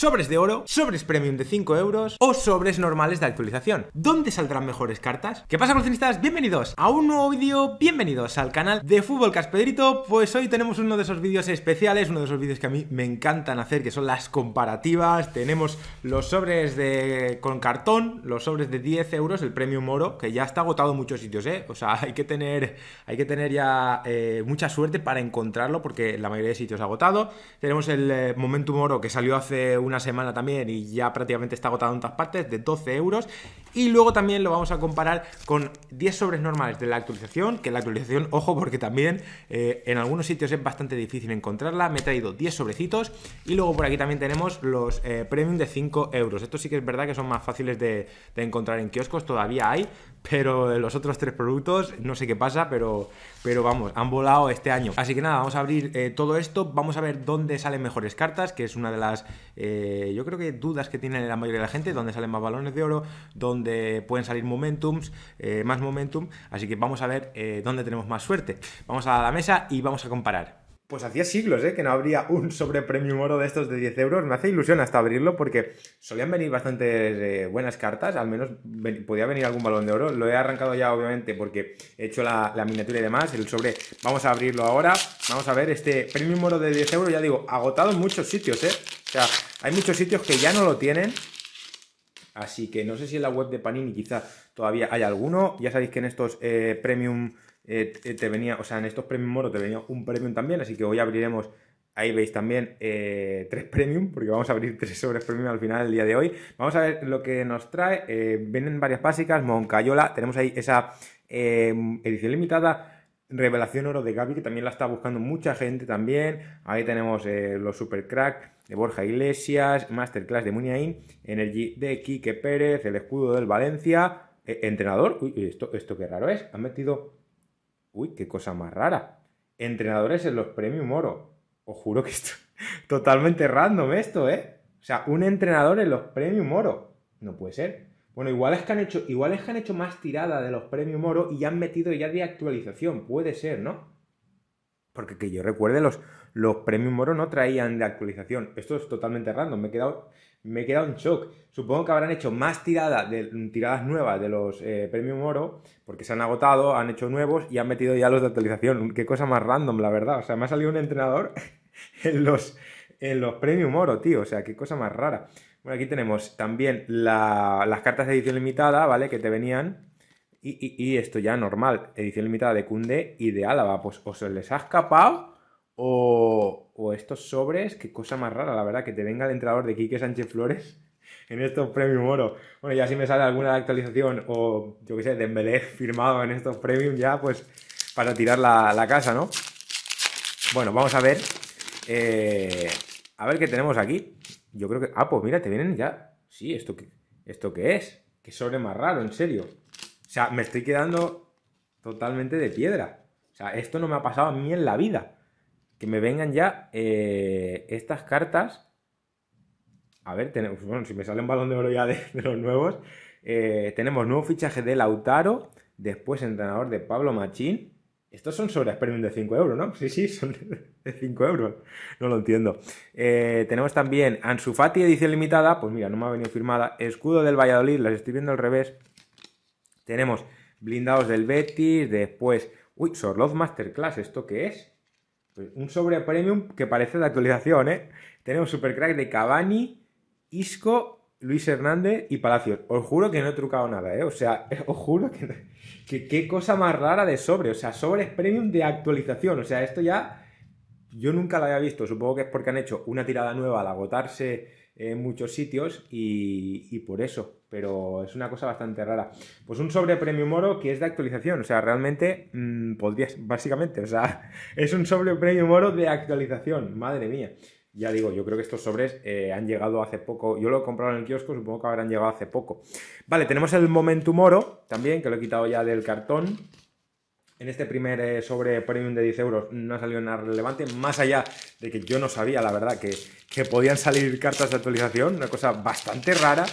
sobres de oro, sobres premium de 5 euros o sobres normales de actualización. ¿Dónde saldrán mejores cartas? ¿Qué pasa coleccionistas? Bienvenidos a un nuevo vídeo, bienvenidos al canal de Fútbol Caspedrito. Pues hoy tenemos uno de esos vídeos especiales, uno de esos vídeos que a mí me encantan hacer, que son las comparativas. Tenemos los sobres de con cartón, los sobres de 10 euros, el premium oro, que ya está agotado en muchos sitios, ¿eh? O sea, hay que tener, hay que tener ya eh, mucha suerte para encontrarlo porque la mayoría de sitios ha agotado. Tenemos el eh, Momentum Oro que salió hace un una semana también y ya prácticamente está agotado en todas partes, de 12 euros. Y luego también lo vamos a comparar con 10 sobres normales de la actualización, que la actualización, ojo, porque también eh, en algunos sitios es bastante difícil encontrarla. Me he traído 10 sobrecitos y luego por aquí también tenemos los eh, premium de 5 euros. Estos sí que es verdad que son más fáciles de, de encontrar en kioscos, todavía hay, pero los otros tres productos, no sé qué pasa, pero, pero vamos, han volado este año. Así que nada, vamos a abrir eh, todo esto, vamos a ver dónde salen mejores cartas, que es una de las, eh, yo creo que dudas que tiene la mayoría de la gente, dónde salen más balones de oro, dónde pueden salir momentums, eh, más momentum. Así que vamos a ver dónde tenemos más suerte. Vamos a la mesa y vamos a comparar pues hacía siglos ¿eh? que no habría un sobre Premium oro de estos de 10 euros. Me hace ilusión hasta abrirlo porque solían venir bastantes eh, buenas cartas, al menos podía venir algún balón de oro. Lo he arrancado ya, obviamente, porque he hecho la, miniatura y demás. El sobre, vamos a abrirlo ahora. Vamos a ver este premium oro de 10 euros, ya digo, agotado en muchos sitios, ¿eh? O sea, hay muchos sitios que ya no lo tienen. Así que no sé si en la web de Panini quizá todavía hay alguno. Ya sabéis que en estos eh, premium eh, eh, te venía, o sea, en estos premium moro te venía un premium también, así que hoy abriremos Ahí veis también eh, tres premium, porque vamos a abrir tres sobres premium al final del día de hoy. Vamos a ver lo que nos trae. vienen varias básicas, Moncayola, tenemos ahí esa edición limitada. Revelación Oro de Gaby, que también la está buscando mucha gente también. Ahí tenemos los Super Crack de Borja Iglesias, Masterclass de Muniain, Energy de Quique Pérez, el escudo del Valencia, entrenador. Uy, esto, esto qué raro es. Han metido Uy, qué cosa más rara. Entrenadores en los Premium Oro. Os juro que esto totalmente random esto, ¿eh? O sea, un entrenador en los Premium Oro. No puede ser. Bueno, igual es que han hecho, igual que han hecho más tirada de los Premium Oro y han metido ya de actualización. Puede ser, ¿no? Porque que yo recuerde, los, los premios no traían de actualización. Esto es totalmente random. Me he quedado, me quedado en shock. Supongo que habrán hecho más tiradas tiradas nuevas de los eh, Premium premios moro, porque se han agotado, han hecho nuevos y han metido ya los de actualización. Qué cosa más random, la verdad. O sea, me ha salido un entrenador en los, en los premios moro, tío. O sea, qué cosa más rara. Bueno, aquí tenemos también las cartas de edición limitada, ¿vale? Que te venían y, esto ya normal, edición limitada de Kunde y de Álava, pues o se les ha escapado o, estos sobres, qué cosa más rara, la verdad, que te venga el entrenador de Quique Sánchez Flores en estos Premium Oro Bueno, ya si me sale alguna actualización o yo qué sé, Dembélé firmado en estos Premium ya, pues para tirar la, casa, ¿no? Bueno, vamos a ver. Eh, a ver qué tenemos aquí. Yo creo que... Ah, pues mira, te vienen ya... Sí, ¿esto que. esto qué es? Qué sobre más raro, en serio. O sea, me estoy quedando totalmente de piedra. O sea, esto no me ha pasado a mí en la vida. Que me vengan ya eh, estas cartas. A ver, tenemos, pues bueno, si me sale un balón de oro ya de, los nuevos. Eh, tenemos nuevo fichaje de Lautaro, después entrenador de Pablo Machín. Estos son sobre premium de 5 euros, ¿no? Sí, sí, son de 5 euros. No lo entiendo. Eh, tenemos también Ansufati edición limitada. Pues mira, no me ha venido firmada. Escudo del Valladolid, las estoy viendo al revés. Tenemos blindados del Betis, después... Uy, Sorloz Masterclass, ¿esto qué es? Pues un sobre premium que parece de actualización, ¿eh? Tenemos Supercrack de Cavani, Isco, Luis Hernández y Palacios. Os juro que no he trucado nada, ¿eh? O sea, os juro que, qué cosa más rara de sobre. O sea, sobres premium de actualización. O sea, esto ya yo nunca lo había visto. Supongo que es porque han hecho una tirada nueva al agotarse en muchos sitios y, por eso, pero es una cosa bastante rara. Pues un sobre premium Moro, que es de actualización, o sea, realmente mm, básicamente, o sea, es un sobre premium Moro de actualización, madre mía. Ya digo, yo creo que estos sobres eh, han llegado hace poco. Yo lo he comprado en el kiosco, supongo que habrán llegado hace poco. Vale, tenemos el Momentum Moro, también, que lo he quitado ya del cartón en este primer eh, sobre premium de 10 euros no ha salido nada relevante, más allá de que yo no sabía, la verdad, que, que podían salir cartas de actualización, una cosa bastante rara,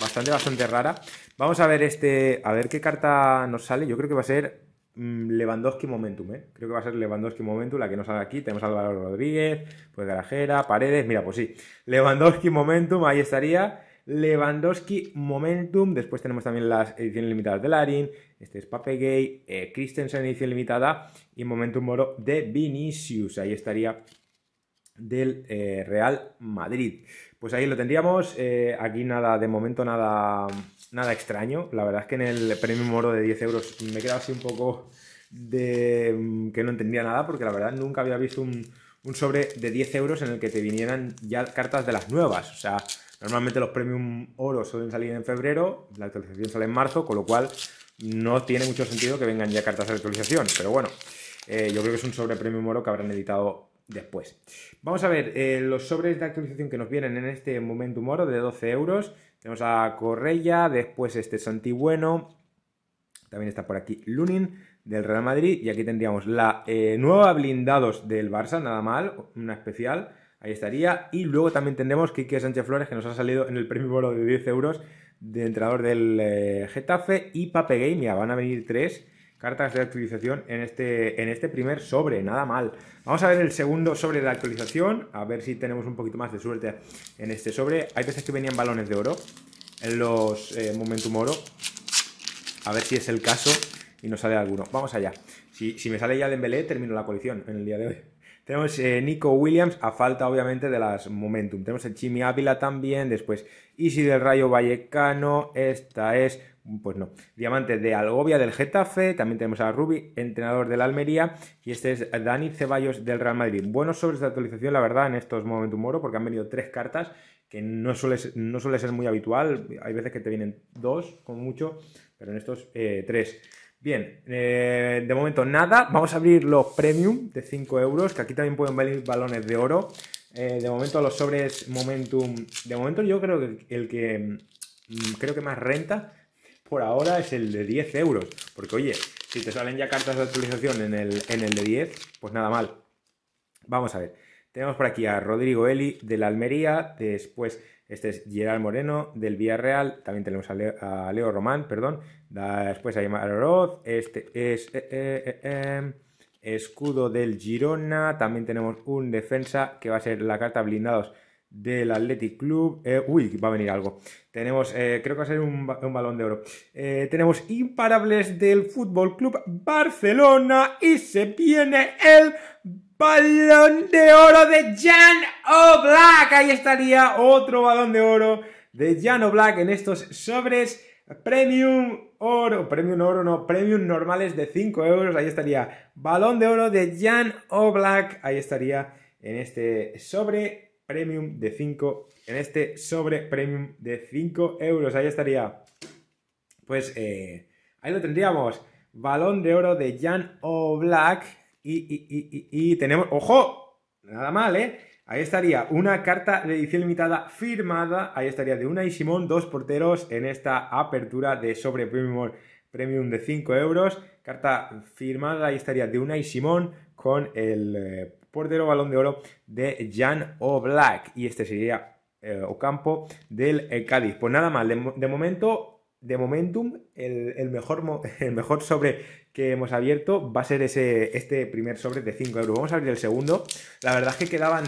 bastante, bastante rara. Vamos a ver este, a ver qué carta nos sale, yo creo que va a ser mm, Lewandowski Momentum, ¿eh? creo que va a ser Lewandowski Momentum, la que nos sale aquí, tenemos a Álvaro Rodríguez, pues Garajera, Paredes, mira, pues sí, Lewandowski Momentum, ahí estaría... Lewandowski Momentum. Después tenemos también las ediciones limitadas de Larin, este es Pape Gay, eh, Christensen edición limitada y Momentum Moro de Vinicius. Ahí estaría del eh, Real Madrid. Pues ahí lo tendríamos. Eh, aquí nada, de momento nada, nada extraño. La verdad es que en el premio Moro de 10 euros me he así un poco de mm, que no entendía nada porque la verdad nunca había visto un, un sobre de 10 euros en el que te vinieran ya cartas de las nuevas. O sea, normalmente los premium oro suelen salir en febrero, la actualización sale en marzo, con lo cual no tiene mucho sentido que vengan ya cartas de actualización, pero bueno, eh, yo creo que es un sobre premio moro que habrán editado después. Vamos a ver eh, los sobres de actualización que nos vienen en este momento moro de 12 euros. Tenemos a Correia, después este Santi Bueno, también está por aquí Lunin del Real Madrid y aquí tendríamos la eh, nueva blindados del Barça, nada mal, una especial, ahí estaría. Y luego también tendremos Kike Sánchez Flores que nos ha salido en el premio moro de 10 euros de entrenador del eh, Getafe, y Pape Van a venir tres cartas de actualización en este, en este primer sobre, nada mal. Vamos a ver el segundo sobre de actualización, a ver si tenemos un poquito más de suerte en este sobre. Hay veces que venían balones de oro en los eh, Momentum Oro, a ver si es el caso y nos sale alguno. Vamos allá. Si, me sale ya Dembélé, termino la coalición en el día de hoy. Tenemos eh, Nico Williams, a falta obviamente de las Momentum. Tenemos el Chimi Ávila también, después si del Rayo Vallecano, esta es, pues no, Diamante de Algovia del Getafe, también tenemos a Rubi, entrenador del Almería, y este es Dani Ceballos del Real Madrid. Buenos sobres de actualización, la verdad, en estos Momentum Moro, porque han venido tres cartas, que no suele, no suele ser muy habitual, hay veces que te vienen dos, como mucho, pero en estos eh, tres. Bien, eh, de momento nada. Vamos a abrir los premium de 5 euros, que aquí también pueden venir balones de oro. Eh, de momento los sobres Momentum. De momento yo creo que el que mm, creo que más renta por ahora es el de 10 euros. Porque oye, si te salen ya cartas de actualización en el, en el de 10, pues nada mal. Vamos a ver. Tenemos por aquí a Rodrigo Eli de la Almería, después este es Gerard Moreno del Villarreal. También tenemos a Leo, Román, perdón. Después a Yamar Oroz. Este es eh, eh, eh, escudo del Girona. También tenemos un defensa que va a ser la carta blindados del Athletic Club. uy, va a venir algo. Tenemos, creo que va a ser un, un balón de oro. tenemos imparables del Fútbol Club Barcelona. Y se viene el Balón de oro de Jan O'Black. Ahí estaría otro balón de oro de Jan O'Black en estos sobres Premium Oro, Premium Oro no, Premium normales de 5 euros. Ahí estaría balón de oro de Jan O'Black. Ahí estaría en este sobre Premium de 5, en este sobre Premium de 5 euros. Ahí estaría. Pues eh, ahí lo tendríamos. Balón de oro de Jan O'Black y, tenemos, ojo, nada mal, ¿eh? Ahí estaría una carta de edición limitada firmada, ahí estaría de una y Simón, dos porteros en esta apertura de sobre premium, premium de 5 euros, carta firmada, ahí estaría de una y Simón con el eh, portero balón de oro de Jan O'Black y este sería eh, Ocampo del eh, Cádiz. Pues nada mal de momento de Momentum, el, mejor, sobre que hemos abierto va a ser ese, este primer sobre de 5 euros. Vamos a abrir el segundo. La verdad es que quedaban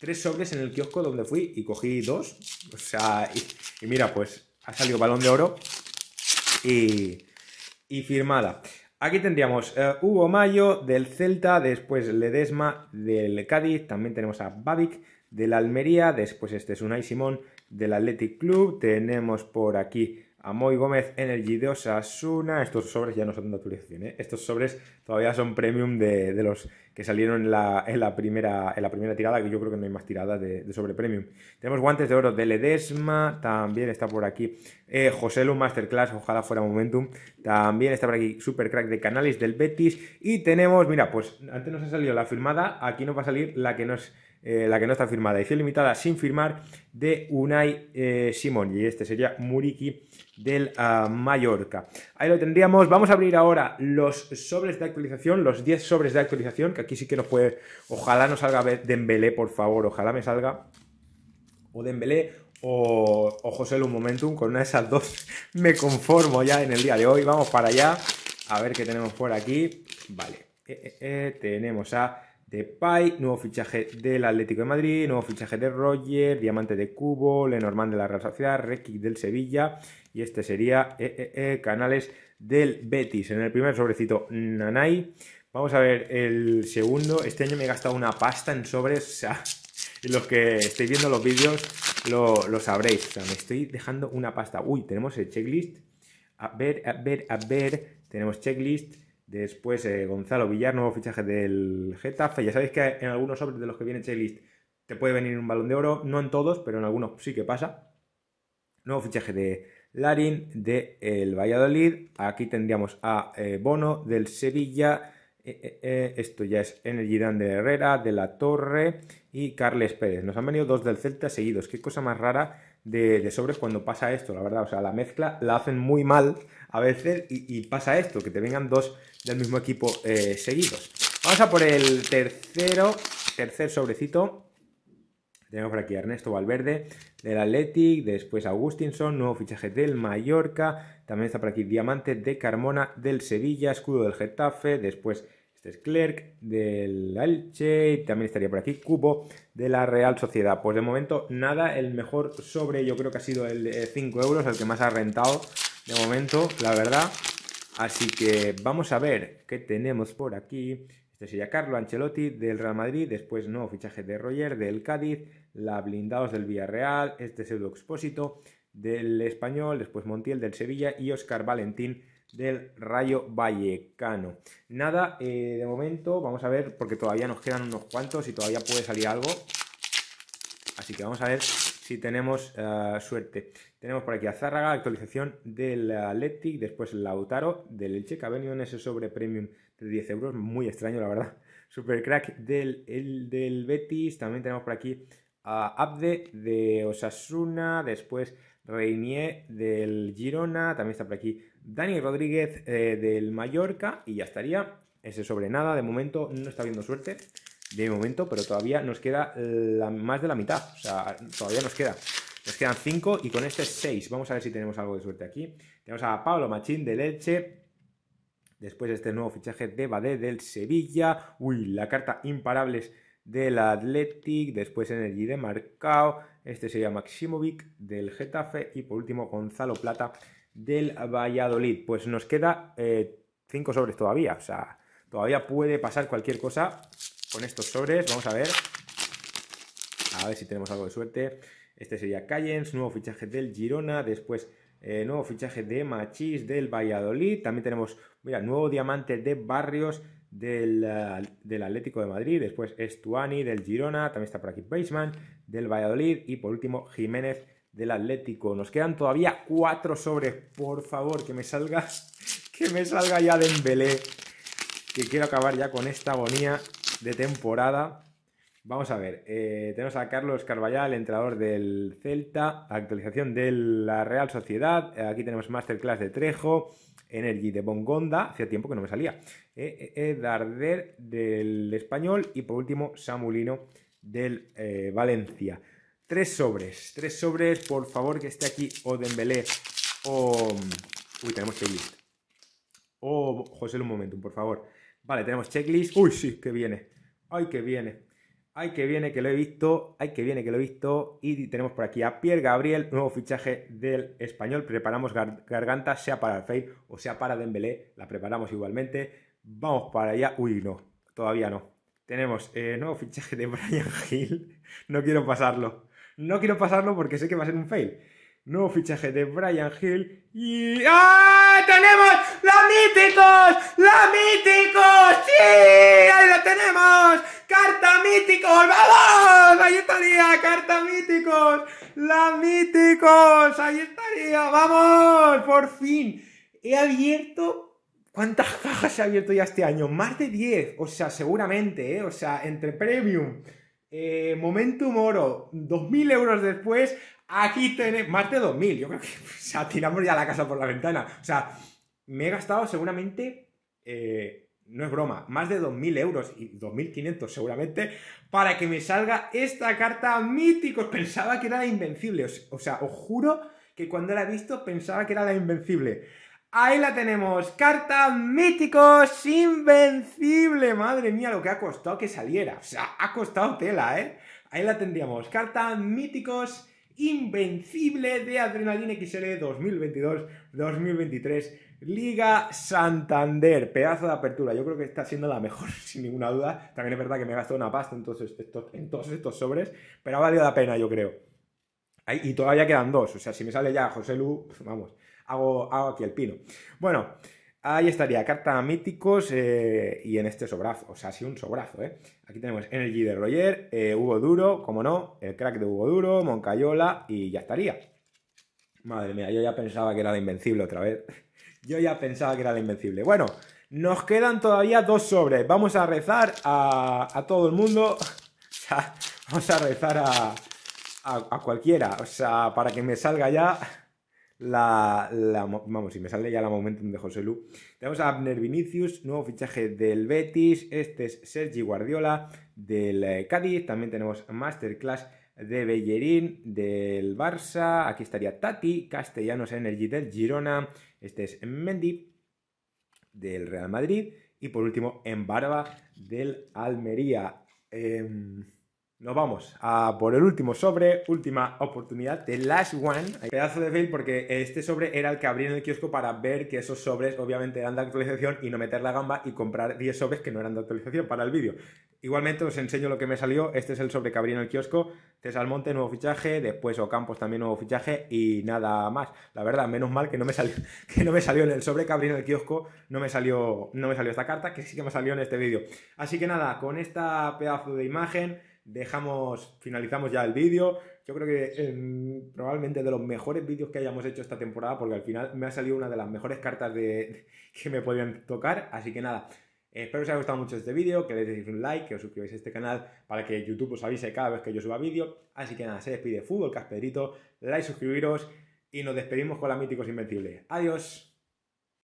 tres sobres en el kiosco donde fui y cogí dos. O sea, y, mira, pues ha salido balón de oro y, y firmada. Aquí tendríamos eh, Hugo Mayo del Celta, después Ledesma del Cádiz, también tenemos a Babic del Almería, después este es Unai Simón del Athletic Club, tenemos por aquí Amoy Gómez Energy 2, Asuna, Estos sobres ya no son de actualización, ¿eh? Estos sobres todavía son premium de, los que salieron en la, en la, primera, en la primera tirada, que yo creo que no hay más tirada de, sobre premium. Tenemos guantes de oro de Ledesma, también está por aquí eh, José Lu Masterclass, ojalá fuera Momentum. También está por aquí Supercrack de Canales del Betis. Y tenemos, mira, pues antes nos ha salido la firmada, aquí nos va a salir la que nos... Eh, la que no está firmada, edición limitada sin firmar, de Unai eh, Simón. Y este sería Muriki del ah, Mallorca. Ahí lo tendríamos. Vamos a abrir ahora los sobres de actualización, los 10 sobres de actualización, que aquí sí que nos puede... Ojalá no salga Dembélé, por favor, ojalá me salga. O Dembélé o, o José momento Momentum, con una de esas dos me conformo ya en el día de hoy. Vamos para allá, a ver qué tenemos por aquí. Vale, eh, eh, tenemos a de Pai, nuevo fichaje del Atlético de Madrid, nuevo fichaje de Roger, Diamante de Cubo, Lenormand de la Real Sociedad, Rekic del Sevilla y este sería eh, eh, eh, Canales del Betis. En el primer sobrecito, Nanay. Vamos a ver el segundo. Este año me he gastado una pasta en sobres. O sea, los que estéis viendo los vídeos lo, lo sabréis. O sea, me estoy dejando una pasta. Uy, tenemos el checklist. A ver, a ver, a ver. Tenemos checklist. Después eh, Gonzalo Villar, nuevo fichaje del Getafe. Ya sabéis que en algunos sobres de los que viene Checklist te puede venir un balón de oro, no en todos, pero en algunos sí que pasa. Nuevo fichaje de Larin del Valladolid. Aquí tendríamos a eh, Bono del Sevilla. Eh, esto ya es el de Herrera, de la Torre y Carles Pérez. Nos han venido dos del Celta seguidos. Qué cosa más rara de, sobres cuando pasa esto, la verdad. O sea, la mezcla la hacen muy mal a veces y, pasa esto, que te vengan dos del mismo equipo eh, seguidos. Vamos a por el tercero, tercer sobrecito. Tenemos por aquí a Ernesto Valverde del Athletic, después Augustinson, nuevo fichaje del Mallorca, también está por aquí Diamante de Carmona del Sevilla, escudo del Getafe, después este es Clerc del Elche y también estaría por aquí Cubo de la Real Sociedad. Pues de momento nada, el mejor sobre yo creo que ha sido el de 5 euros, el que más ha rentado de momento, la verdad. Así que vamos a ver qué tenemos por aquí. Este sería Carlo Ancelotti del Real Madrid, después nuevo fichaje de Roger del Cádiz, la Blindados del Villarreal, este pseudo expósito del Español, después Montiel del Sevilla y Oscar Valentín del Rayo Vallecano. Nada, eh, de momento vamos a ver, porque todavía nos quedan unos cuantos y todavía puede salir algo. Así que vamos a ver si tenemos eh, suerte. Tenemos por aquí a Zárraga, actualización del Athletic, después Lautaro del Elche, que ha venido en ese sobre premium de 10 euros, muy extraño la verdad. Supercrack del, del Betis, también tenemos por aquí a Abde de Osasuna, después Reinier del Girona, también está por aquí Dani Rodríguez eh, del Mallorca y ya estaría. Ese sobre nada, de momento no está viendo suerte, de momento, pero todavía nos queda más de la mitad, o sea, todavía nos queda. Nos quedan 5 y con este 6. Vamos a ver si tenemos algo de suerte aquí. Tenemos a Pablo Machín de Leche. Después este nuevo fichaje de Badé del Sevilla. Uy, la carta imparables del Athletic. Después Energy de Marcao. Este sería Maximovic del Getafe. Y por último Gonzalo Plata del Valladolid. Pues nos queda 5 eh, sobres todavía, o sea, todavía puede pasar cualquier cosa con estos sobres. Vamos a ver. A ver si tenemos algo de suerte. Este sería Cayens, nuevo fichaje del Girona, después eh, nuevo fichaje de Machis del Valladolid. También tenemos, mira, nuevo diamante de Barrios del, eh, del Atlético de Madrid. Después Estuani del Girona. También está por aquí Baseman del Valladolid. Y por último, Jiménez del Atlético. Nos quedan todavía cuatro sobres. Por favor, que me salga, que me salga ya de embelé. Que quiero acabar ya con esta agonía de temporada. Vamos a ver, eh, tenemos a Carlos Carballal, entrenador del Celta, actualización de la Real Sociedad, eh, aquí tenemos Masterclass de Trejo, Energy de Bongonda, hacía tiempo que no me salía, eh, eh del Español y por último Samulino del Valencia. Tres sobres, tres sobres, por favor, que esté aquí o Dembélé o... Uy, tenemos checklist. O José, un momento, por favor. Vale, tenemos checklist. Uy, sí, que viene. Ay, que viene. Ay, que viene, que lo he visto. Ay, que viene, que lo he visto. Y tenemos por aquí a Pierre Gabriel, nuevo fichaje del español. Preparamos garganta, sea para el Fey o sea para Dembélé. La preparamos igualmente. Vamos para allá. Uy, no, todavía no. Tenemos eh, nuevo fichaje de Brian Hill. No quiero pasarlo. No quiero pasarlo porque sé que va a ser un fail. Nuevo fichaje de Brian Hill y... ¡Ah! ¡Tenemos ¡La míticos! ¡La míticos! ¡Sí! ¡Ahí lo tenemos! ¡Carta míticos! ¡Vamos! ¡Ahí estaría! ¡Carta míticos! ¡La míticos! ¡Ahí estaría! ¡Vamos! ¡Por fin! He abierto ¿Cuántas cajas se ha abierto ya este año? Más de 10, o sea, seguramente, ¿eh? O sea, entre Premium, eh, Momentum Oro, 2.000 euros después, aquí tenemos más de 2.000. Yo creo que o sea, tiramos ya la casa por la ventana. O sea, me he gastado seguramente, eh, no es broma, más de 2.000 euros y 2.500 seguramente para que me salga esta carta mítico, Pensaba que era la invencible. O sea, os juro que cuando la he visto pensaba que era la invencible. Ahí la tenemos, carta míticos invencible. Madre mía, lo que ha costado que saliera. O sea, ha costado tela, ¿eh? Ahí la tendríamos, carta míticos invencible de adrenaline XL 2022-2023 Liga Santander. Pedazo de apertura, yo creo que está siendo la mejor, sin ninguna duda. También es verdad que me he gastado una pasta en estos, en todos estos sobres, pero ha valido la pena, yo creo. Y todavía quedan dos, o sea, si me sale ya José Lu, pues vamos, hago, aquí el pino. Bueno, ahí estaría, carta míticos eh, y en este sobrazo, o sea, sí un sobrazo, ¿eh? Aquí tenemos Energy de Roger, eh, Hugo Duro, como no, el crack de Hugo Duro, Moncayola y ya estaría. Madre mía, yo ya pensaba que era la invencible otra vez. Yo ya pensaba que era la invencible. Bueno, nos quedan todavía dos sobres. Vamos a rezar a, todo el mundo. vamos a rezar a, a cualquiera. O sea, para que me salga ya la, Vamos, si me sale ya la momentum de José Lu. Tenemos a Abner Vinicius, nuevo fichaje del Betis. Este es Sergi Guardiola del eh, Cádiz. También tenemos Masterclass de Bellerín del Barça. Aquí estaría Tati, Castellanos Energy del Girona. Este es Mendy del Real Madrid. Y por último, Embarba del Almería. Em, nos vamos a por el último sobre, última oportunidad, The Last One. Pedazo de fail porque este sobre era el que abrí en el kiosco para ver que esos sobres obviamente eran de actualización y no meter la gamba y comprar 10 sobres que no eran de actualización para el vídeo. Igualmente os enseño lo que me salió. Este es el sobre que abrí en el kiosco. Tesalmonte, nuevo fichaje. Después Ocampos también nuevo fichaje y nada más. La verdad, menos mal que no me salió, que no me salió en el sobre que abrí en kiosco. No me salió, no me salió esta carta, que sí que me salió en este vídeo. Así que nada, con esta pedazo de imagen dejamos, finalizamos ya el vídeo. Yo creo que eh, probablemente de los mejores vídeos que hayamos hecho esta temporada, porque al final me ha salido una de las mejores cartas de, que me podían tocar. Así que nada, espero que os haya gustado mucho este vídeo, que le deis un like, que os suscribáis a este canal para que YouTube os avise cada vez que yo suba vídeo. Así que nada, se despide Fútbol Casperito, like, suscribiros y nos despedimos con la Míticos Inventibles Adiós.